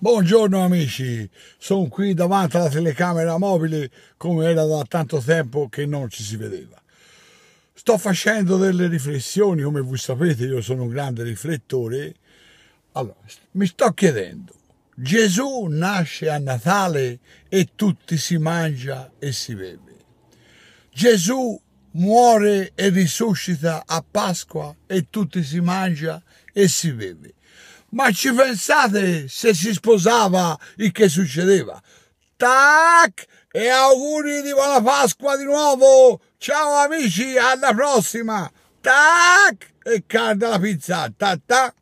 Buongiorno amici, sono qui davanti alla telecamera mobile come era da tanto tempo che non ci si vedeva. Sto facendo delle riflessioni, come voi sapete io sono un grande riflettore. Allora, mi sto chiedendo, Gesù nasce a Natale e tutti si mangia e si beve. Gesù muore e risuscita a Pasqua e tutti si mangia e si beve. Ma ci pensate se si sposava il che succedeva? Tac! E auguri di buona Pasqua di nuovo! Ciao amici, alla prossima! Tac! E calda la pizza! Ta ta!